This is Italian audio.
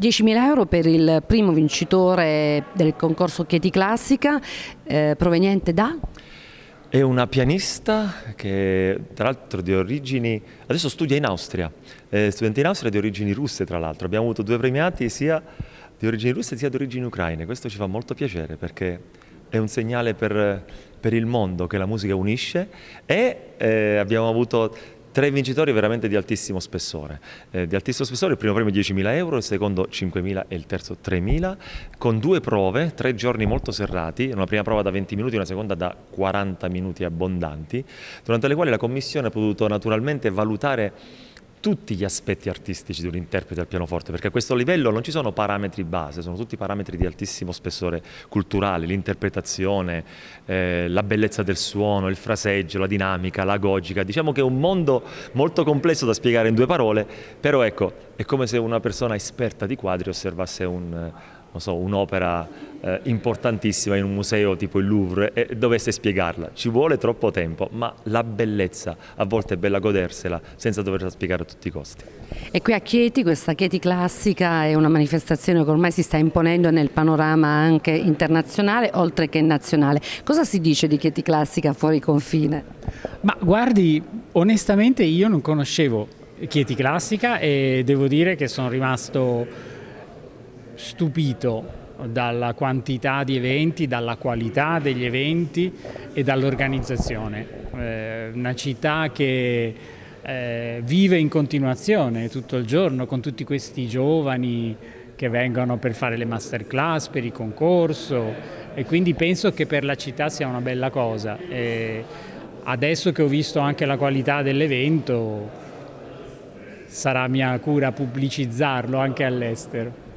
10.000 euro per il primo vincitore del concorso Chieti Classica, eh, proveniente da? È una pianista che tra l'altro di origini, adesso studia in Austria, eh, studente in Austria di origini russe tra l'altro, abbiamo avuto due premiati sia di origini russe sia di origini ucraine, questo ci fa molto piacere perché è un segnale per, per il mondo che la musica unisce e eh, abbiamo avuto Tre vincitori veramente di altissimo spessore. Eh, di altissimo spessore il primo premio 10.000 euro, il secondo 5.000 e il terzo 3.000, con due prove, tre giorni molto serrati, una prima prova da 20 minuti e una seconda da 40 minuti abbondanti, durante le quali la Commissione ha potuto naturalmente valutare tutti gli aspetti artistici di un interprete al pianoforte, perché a questo livello non ci sono parametri base, sono tutti parametri di altissimo spessore culturale, l'interpretazione, eh, la bellezza del suono, il fraseggio, la dinamica, la gogica, diciamo che è un mondo molto complesso da spiegare in due parole, però ecco, è come se una persona esperta di quadri osservasse un so, un'opera eh, importantissima in un museo tipo il Louvre e dovesse spiegarla. Ci vuole troppo tempo, ma la bellezza a volte è bella godersela senza doverla spiegare a tutti i costi. E qui a Chieti, questa Chieti classica è una manifestazione che ormai si sta imponendo nel panorama anche internazionale oltre che nazionale. Cosa si dice di Chieti classica fuori confine? Ma guardi, onestamente io non conoscevo Chieti classica e devo dire che sono rimasto stupito dalla quantità di eventi, dalla qualità degli eventi e dall'organizzazione. Eh, una città che eh, vive in continuazione tutto il giorno con tutti questi giovani che vengono per fare le masterclass, per il concorso e quindi penso che per la città sia una bella cosa. E adesso che ho visto anche la qualità dell'evento sarà mia cura pubblicizzarlo anche all'estero.